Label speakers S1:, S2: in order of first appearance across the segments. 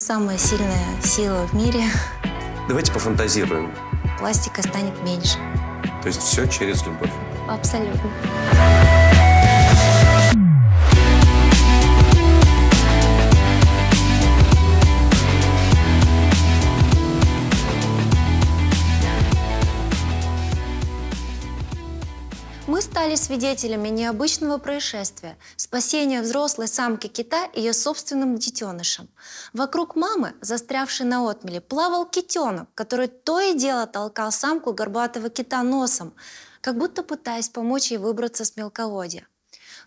S1: Самая сильная сила в мире.
S2: Давайте пофантазируем.
S1: Пластика станет меньше.
S2: То есть все через любовь?
S1: Абсолютно. стали свидетелями необычного происшествия – спасения взрослой самки кита ее собственным детенышем. Вокруг мамы, застрявшей на отмеле, плавал китенок, который то и дело толкал самку горбатого кита носом, как будто пытаясь помочь ей выбраться с мелководья.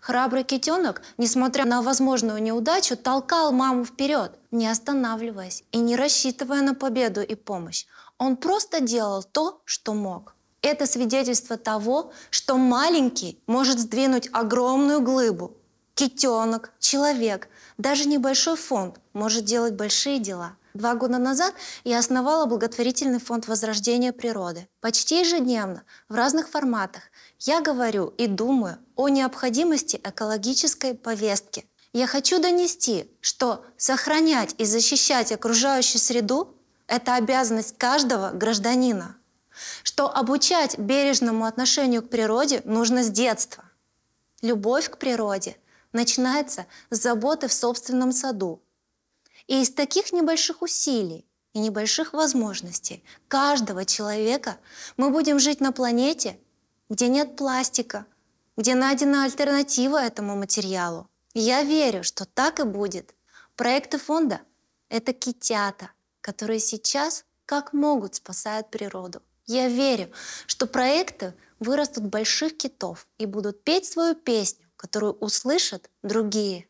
S1: Храбрый китенок, несмотря на возможную неудачу, толкал маму вперед, не останавливаясь и не рассчитывая на победу и помощь. Он просто делал то, что мог. Это свидетельство того, что маленький может сдвинуть огромную глыбу. Китенок, человек, даже небольшой фонд может делать большие дела. Два года назад я основала благотворительный фонд возрождения природы. Почти ежедневно, в разных форматах, я говорю и думаю о необходимости экологической повестки. Я хочу донести, что сохранять и защищать окружающую среду – это обязанность каждого гражданина что обучать бережному отношению к природе нужно с детства. Любовь к природе начинается с заботы в собственном саду. И из таких небольших усилий и небольших возможностей каждого человека мы будем жить на планете, где нет пластика, где найдена альтернатива этому материалу. Я верю, что так и будет. Проекты фонда — это китята, которые сейчас как могут спасают природу. Я верю, что проекты вырастут больших китов и будут петь свою песню, которую услышат другие.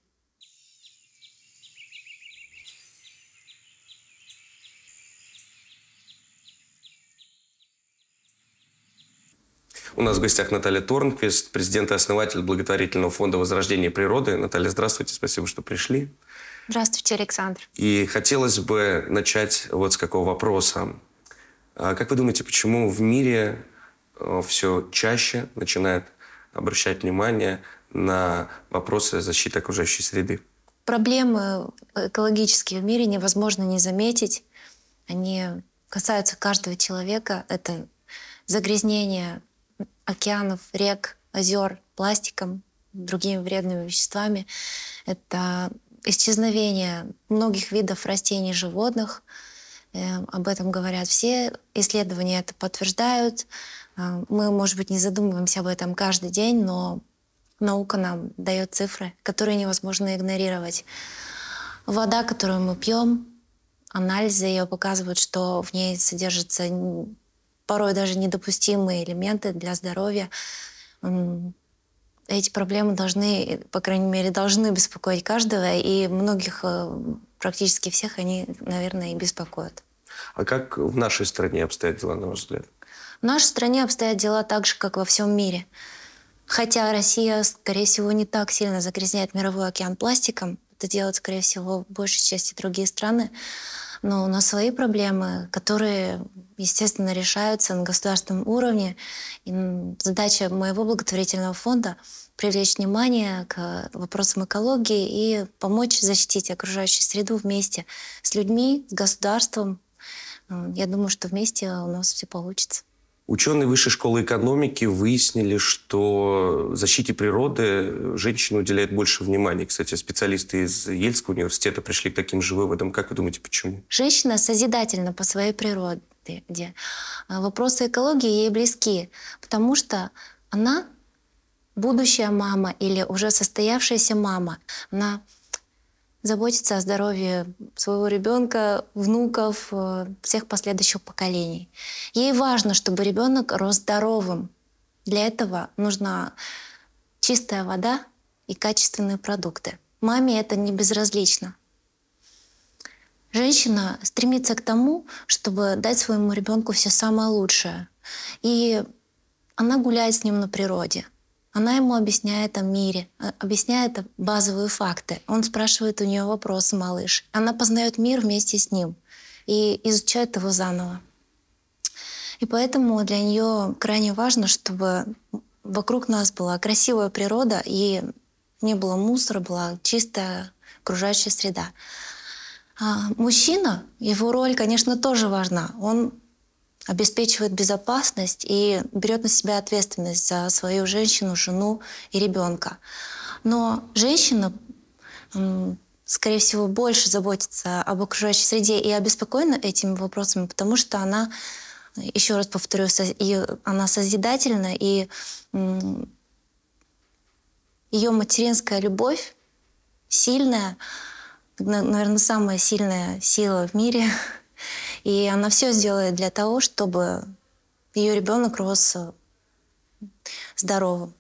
S2: У нас в гостях Наталья Торнквист, президент и основатель благотворительного фонда возрождения природы. Наталья, здравствуйте, спасибо, что пришли.
S1: Здравствуйте, Александр.
S2: И хотелось бы начать вот с какого вопроса. А как вы думаете, почему в мире э, все чаще начинают обращать внимание на вопросы защиты окружающей среды?
S1: Проблемы э, экологические в мире невозможно не заметить. Они касаются каждого человека. Это загрязнение океанов, рек, озер пластиком, другими вредными веществами. Это исчезновение многих видов растений и животных – Эм, об этом говорят все исследования, это подтверждают. Эм, мы, может быть, не задумываемся об этом каждый день, но наука нам дает цифры, которые невозможно игнорировать. Вода, которую мы пьем, анализы ее показывают, что в ней содержатся порой даже недопустимые элементы для здоровья. Эти проблемы должны, по крайней мере, должны беспокоить каждого, и многих э, практически всех они, наверное, и беспокоят.
S2: А как в нашей стране обстоят дела, на ваш взгляд?
S1: В нашей стране обстоят дела так же, как во всем мире. Хотя Россия, скорее всего, не так сильно загрязняет мировой океан пластиком. Это делают, скорее всего, в большей части другие страны но у нас свои проблемы, которые, естественно, решаются на государственном уровне. И задача моего благотворительного фонда — привлечь внимание к вопросам экологии и помочь защитить окружающую среду вместе с людьми, с государством. Я думаю, что вместе у нас все получится.
S2: Ученые Высшей школы экономики выяснили, что защите природы э, женщины уделяют больше внимания. Кстати, специалисты из Ельского университета пришли к таким же выводам. Как вы думаете,
S1: почему? Женщина созидательна по своей природе. А вопросы экологии ей близки, потому что она будущая мама или уже состоявшаяся мама. Она заботиться о здоровье своего ребенка, внуков, э, всех последующих поколений. Ей важно, чтобы ребенок рос здоровым. Для этого нужна чистая вода и качественные продукты. Маме это не безразлично. Женщина стремится к тому, чтобы дать своему ребенку все самое лучшее. И она гуляет с ним на природе. Она ему объясняет о мире, э, объясняет базовые факты. Он спрашивает у нее вопросы, малыш. Она познает мир вместе с ним и изучает его заново. И поэтому для нее крайне важно, чтобы вокруг нас была красивая природа и не было мусора, была чистая окружающая среда. А мужчина, его роль, конечно, тоже важна. Он обеспечивает безопасность и берет на себя ответственность за свою женщину, жену и ребенка. Но женщина, скорее всего, больше заботится об окружающей среде и обеспокоена этими вопросами, потому что она, еще раз повторю, она созидательна, и ее материнская любовь сильная, наверное, самая сильная сила в мире — и она все сделает для того, чтобы ее ребенок рос э, здоровым.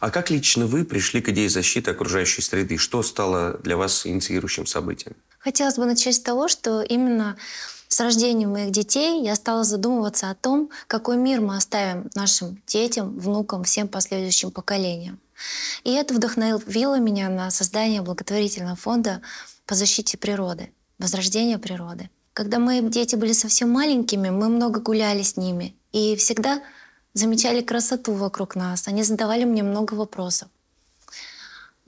S2: А как лично вы пришли к идее защиты окружающей среды? Что стало для вас инициирующим событием?
S1: Хотелось бы начать с того, что именно с рождением моих детей я стала задумываться о том, какой мир мы оставим нашим детям, внукам, всем последующим поколениям. И это вдохновило меня на создание благотворительного фонда по защите природы, возрождение природы. Когда мои дети были совсем маленькими, мы много гуляли с ними и всегда замечали красоту вокруг нас. Они задавали мне много вопросов.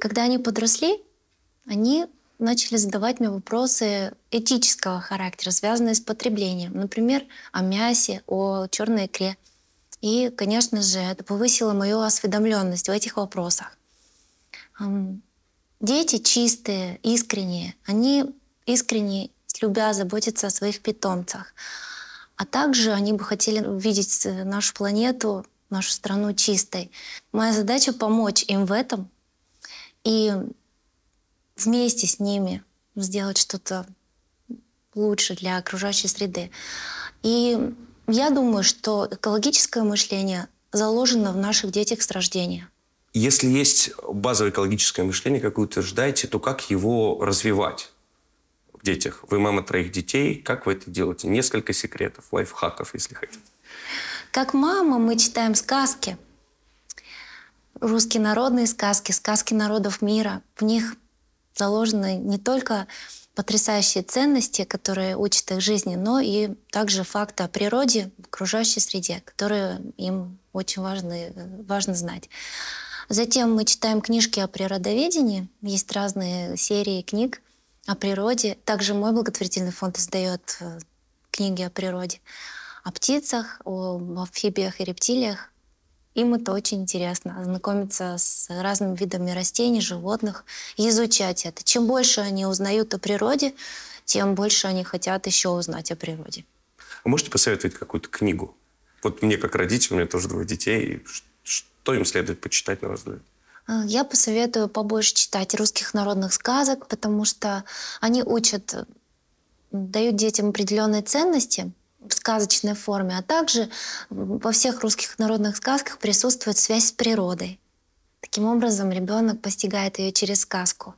S1: Когда они подросли, они начали задавать мне вопросы этического характера, связанные с потреблением. Например, о мясе, о черной икре. И, конечно же, это повысило мою осведомленность в этих вопросах. Дети чистые, искренние. Они искренне, любя, заботятся о своих питомцах. А также они бы хотели увидеть нашу планету, нашу страну чистой. Моя задача — помочь им в этом. И вместе с ними сделать что-то лучше для окружающей среды. И я думаю, что экологическое мышление заложено в наших детях с рождения.
S2: Если есть базовое экологическое мышление, как вы утверждаете, то как его развивать в детях? Вы мама троих детей, как вы это делаете? Несколько секретов, лайфхаков, если хотите.
S1: Как мама мы читаем сказки, русские народные сказки, сказки народов мира. В них заложены не только потрясающие ценности, которые учат их жизни, но и также факты о природе, окружающей среде, которые им очень важны, важно знать. Затем мы читаем книжки о природоведении. Есть разные серии книг о природе. Также мой благотворительный фонд издает э, книги о природе, о птицах, о амфибиях и рептилиях. Им это очень интересно, ознакомиться с разными видами растений, животных изучать это. Чем больше они узнают о природе, тем больше они хотят еще узнать о природе.
S2: Вы а можете посоветовать какую-то книгу? Вот мне как родитель, у меня тоже двое детей, что им следует почитать, на ваш взгляд?
S1: А, я посоветую побольше читать русских народных сказок, потому что они учат, дают детям определенные ценности, в сказочной форме, а также во всех русских народных сказках присутствует связь с природой. Таким образом, ребенок постигает ее через сказку.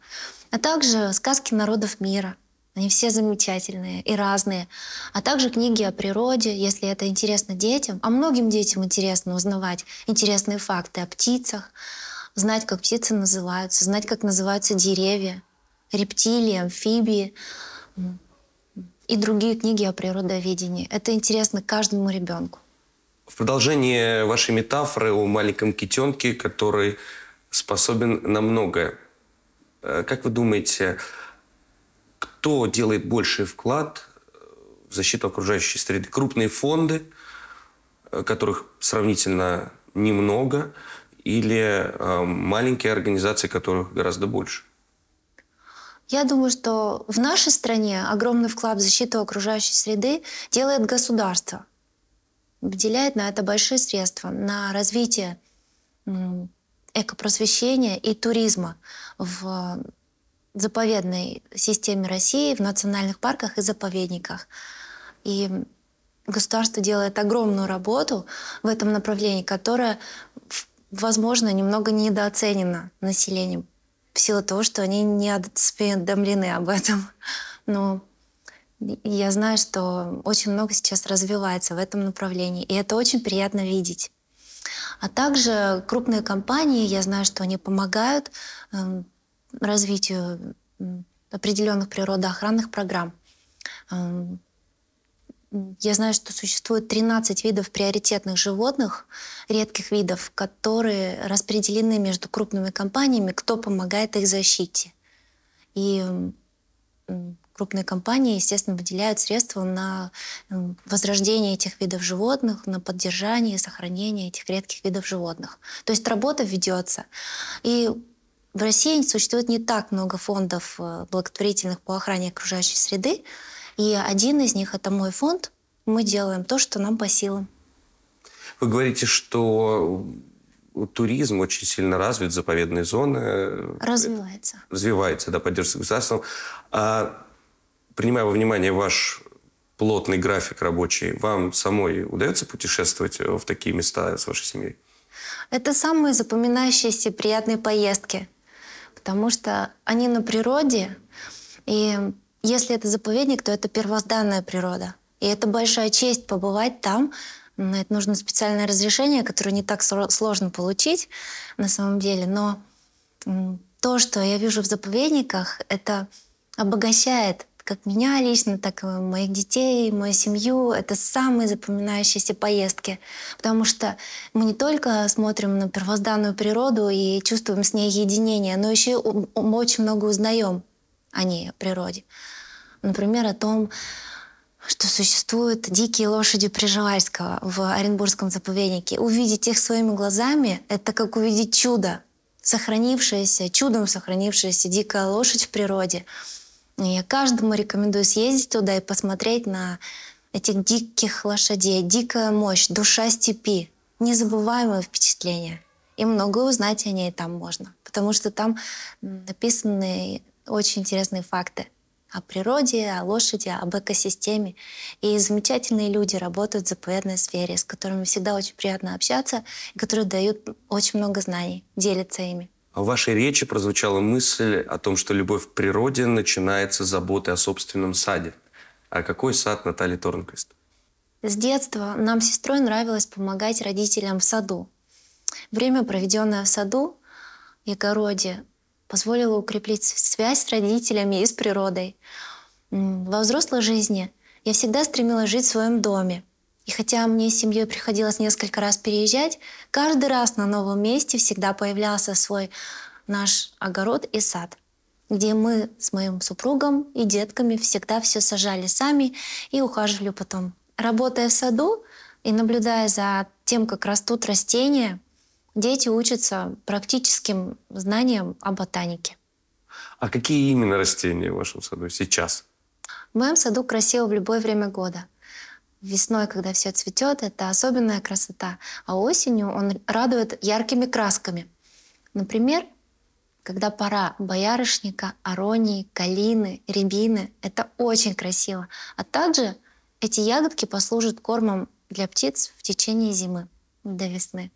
S1: А также сказки народов мира. Они все замечательные и разные. А также книги о природе, если это интересно детям. А многим детям интересно узнавать интересные факты о птицах, знать, как птицы называются, знать, как называются деревья, рептилии, амфибии и другие книги о природоведении. Это интересно каждому ребенку.
S2: В продолжение вашей метафоры о маленьком китенке, который способен на многое. Э, как вы думаете, кто делает больший вклад э, в защиту окружающей среды? Крупные фонды, э, которых сравнительно немного, или маленькие организации, которых гораздо больше?
S1: Я думаю, что в нашей стране огромный вклад в защиту окружающей среды делает государство. Выделяет на это большие средства, на развитие экопросвещения и туризма в заповедной системе России, в национальных парках и заповедниках. И государство делает огромную работу в этом направлении, которая, возможно, немного недооценена населением в силу того, что они не осведомлены об этом. Но я знаю, что очень много сейчас развивается в этом направлении, и это очень приятно видеть. А также крупные компании, я знаю, что они помогают эм, развитию определенных природоохранных программ. Эм, я знаю, что существует 13 видов приоритетных животных, редких видов, которые распределены между крупными компаниями, кто помогает их защите. И крупные компании, естественно, выделяют средства на э, возрождение этих видов животных, на поддержание и сохранение этих редких видов животных. То есть работа ведется. И в России существует не так много фондов э, благотворительных по охране окружающей среды, и один из них — это мой фонд. Мы делаем то, что нам по силам.
S2: Вы говорите, что туризм очень сильно развит, заповедные зоны. Э,
S1: развивается.
S2: Развивается, да, поддерживается государством. А, принимая во внимание ваш плотный график рабочий, вам самой удается путешествовать э, в такие места с вашей семьей?
S1: Это самые запоминающиеся приятные поездки, потому что они на природе, и если это заповедник, то это первозданная природа. И это большая честь побывать там. На это нужно специальное разрешение, которое не так сложно получить на самом деле. Но то, что я вижу в заповедниках, это обогащает как меня лично, так и моих детей, мою семью. Это самые запоминающиеся поездки, потому что мы не только смотрим на первозданную природу и чувствуем с ней единение, но еще очень много узнаем о ней, о природе. Например, о том, что существуют дикие лошади Прижевальского в Оренбургском заповеднике. Увидеть их своими глазами — это как увидеть чудо. сохранившееся чудом сохранившаяся дикая лошадь в природе. И я каждому рекомендую съездить туда и посмотреть на этих диких лошадей. Дикая мощь, душа степи. Незабываемое впечатление. И многое узнать о ней там можно. Потому что там написаны очень интересные факты о природе, о лошади, об экосистеме. И замечательные люди работают в заповедной сфере, с которыми всегда очень приятно общаться, и которые дают очень много знаний, делятся ими.
S2: А в вашей речи прозвучала мысль о том, что любовь к природе начинается с заботы о собственном саде. А какой сад Натальи Торнквист?
S1: С детства нам с сестрой нравилось помогать родителям в саду. Время, проведенное в саду и огороде, позволило укрепить связь с родителями и с природой. Во взрослой жизни я всегда стремилась жить в своем доме. И хотя мне с семьей приходилось несколько раз переезжать, каждый раз на новом месте всегда появлялся свой наш огород и сад где мы с моим супругом и детками всегда все сажали сами и ухаживали потом. Работая в саду и наблюдая за тем, как растут растения, дети учатся практическим знаниям о ботанике.
S2: А какие именно растения в вашем саду сейчас?
S1: В моем саду красиво в любое время года. Весной, когда все цветет, это особенная красота, а осенью он радует яркими красками. Например, когда пора боярышника, аронии, калины, рябины. Это очень красиво. А также эти ягодки послужат кормом для птиц в течение зимы до весны.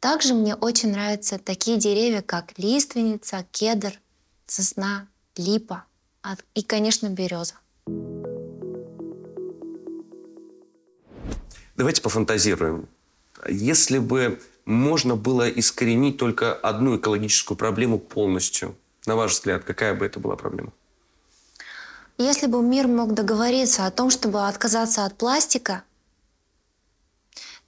S1: Также мне очень нравятся такие деревья, как лиственница, кедр, сосна, липа а, и, конечно, береза.
S2: Давайте пофантазируем. Если бы можно было искоренить только одну экологическую проблему полностью, на ваш взгляд, какая бы это была проблема?
S1: Если бы мир мог договориться о том, чтобы отказаться от пластика,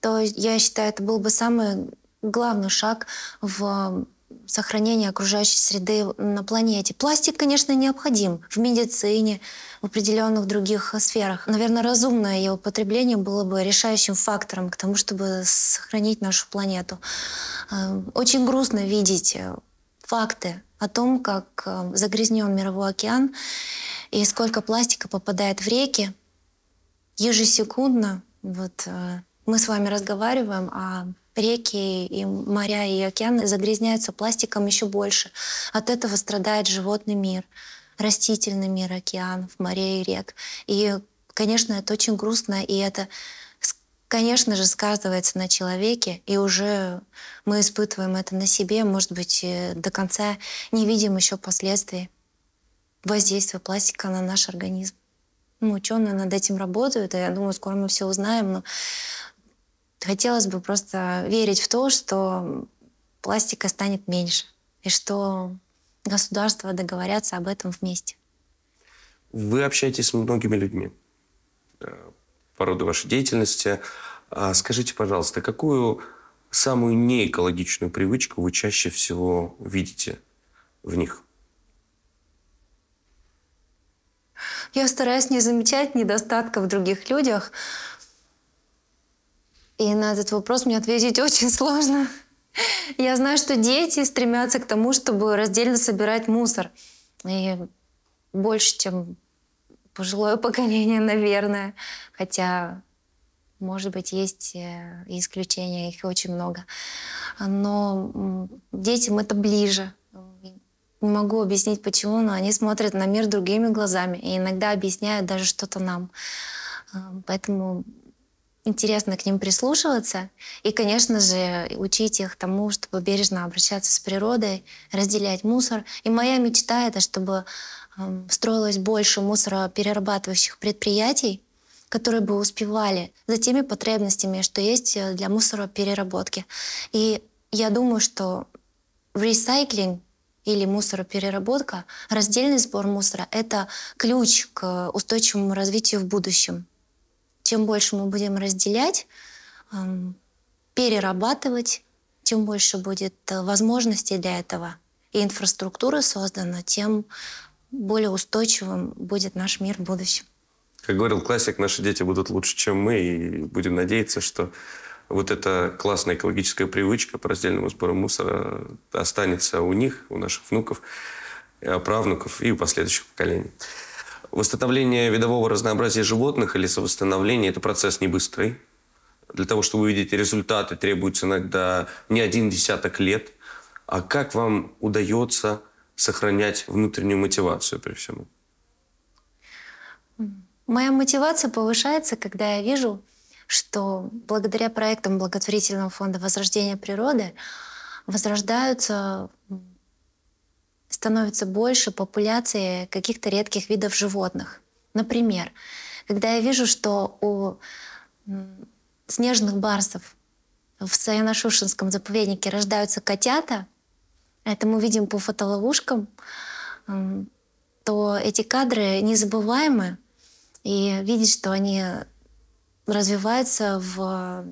S1: то я считаю, это был бы самый главный шаг в сохранении окружающей среды на планете. Пластик, конечно, необходим в медицине, в определенных других сферах. Наверное, разумное его потребление было бы решающим фактором к тому, чтобы сохранить нашу планету. Э, очень грустно видеть э, факты о том, как э, загрязнен мировой океан и сколько пластика попадает в реки ежесекундно. Вот мы с вами разговариваем, а реки и моря и океаны загрязняются пластиком еще больше. От этого страдает животный мир, растительный мир океанов, морей и рек. И, конечно, это очень грустно, и это конечно же, сказывается на человеке, и уже мы испытываем это на себе, может быть, э, до конца не видим еще последствий воздействия пластика на наш организм. Ну, ученые над этим работают, и я думаю, скоро мы все узнаем, но Хотелось бы просто верить в то, что пластика станет меньше, и что государства договорятся об этом вместе.
S2: Вы общаетесь с многими людьми э, по роду вашей деятельности. А скажите, пожалуйста, какую самую неэкологичную привычку вы чаще всего видите в них?
S1: Я стараюсь не замечать недостатков в других людях, и на этот вопрос мне ответить очень сложно. Я знаю, что дети стремятся к тому, чтобы раздельно собирать мусор. И больше, чем пожилое поколение, наверное. Хотя, может быть, есть э, исключения, их очень много. Но детям это ближе. Не могу объяснить, почему, но они смотрят на мир другими глазами и иногда объясняют даже что-то нам. Э, поэтому интересно к ним прислушиваться и, конечно же, учить их тому, чтобы бережно обращаться с природой, разделять мусор. И моя мечта — это чтобы эм, строилось больше мусороперерабатывающих предприятий, которые бы успевали за теми потребностями, что есть э, для мусоропереработки. И я думаю, что ресайклинг или мусоропереработка, раздельный сбор мусора — это ключ к устойчивому развитию в будущем. Чем больше мы будем разделять, перерабатывать, тем больше будет э, возможностей для этого. И инфраструктура создана, тем более устойчивым будет наш мир в будущем.
S2: Как говорил классик, наши дети будут лучше, чем мы, и будем надеяться, что вот эта классная экологическая привычка по раздельному сбору мусора останется у них, у наших внуков, правнуков и у последующих поколений. Восстановление видового разнообразия животных или совосстановление – это процесс не быстрый. Для того, чтобы увидеть результаты, требуется иногда не один десяток лет. А как вам удается сохранять внутреннюю мотивацию при всем?
S1: Моя мотивация повышается, когда я вижу, что благодаря проектам благотворительного фонда «Возрождение природы» возрождаются становится больше популяции каких-то редких видов животных. Например, когда я вижу, что у снежных барсов в Саяно-Шушинском заповеднике рождаются котята, это мы видим по фотоловушкам, то эти кадры незабываемы. И видеть, что они развиваются в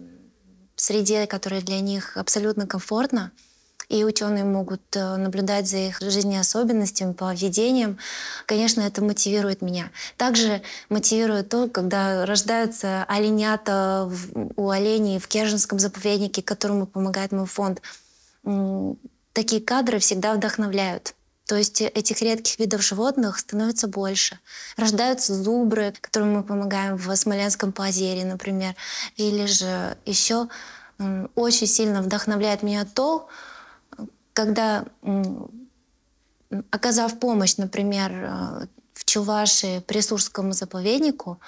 S1: среде, которая для них абсолютно комфортна — и ученые могут э, наблюдать за их жизнеособенностями, поведением. Конечно, это мотивирует меня. Также мотивирует то, когда рождаются оленята у оленей в Керженском заповеднике, которому помогает мой фонд. Такие кадры всегда вдохновляют. То есть этих редких видов животных становится больше. Рождаются зубры, которым мы помогаем в Смоленском позере, например. Или же еще очень сильно вдохновляет меня то, когда, оказав помощь, например, э, в Чувашии Пресурскому заповеднику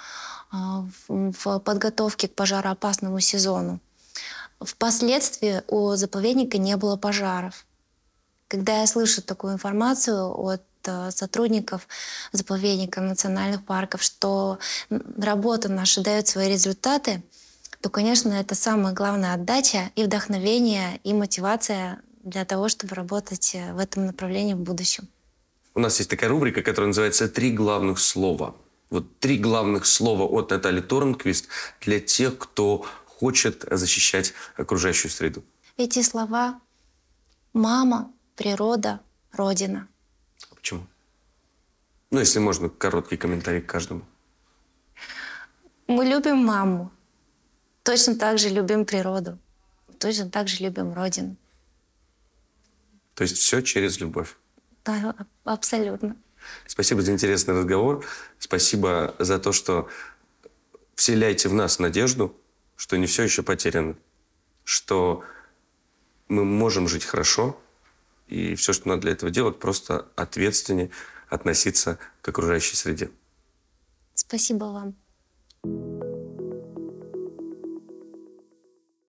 S1: э, в подготовке к пожароопасному сезону, впоследствии у заповедника не было пожаров. Когда я слышу такую информацию от э, сотрудников заповедника национальных парков, что работа наша дает свои результаты, то, конечно, это самая главная отдача и вдохновение, и мотивация для того, чтобы работать э, в этом направлении в будущем.
S2: У нас есть такая рубрика, которая называется «Три главных слова». Вот три главных слова от Натальи Торнквист для тех, кто хочет защищать окружающую среду.
S1: Эти слова «мама», «природа», «родина».
S2: А почему? Ну, если можно, короткий комментарий к каждому.
S1: Мы любим маму. Точно так же любим природу. Точно так же любим родину.
S2: То есть все через любовь.
S1: Да, абсолютно.
S2: Спасибо за интересный разговор. Спасибо за то, что вселяете в нас надежду, что не все еще потеряно, что мы можем жить хорошо, и все, что надо для этого делать, просто ответственнее относиться к окружающей среде.
S1: Спасибо вам.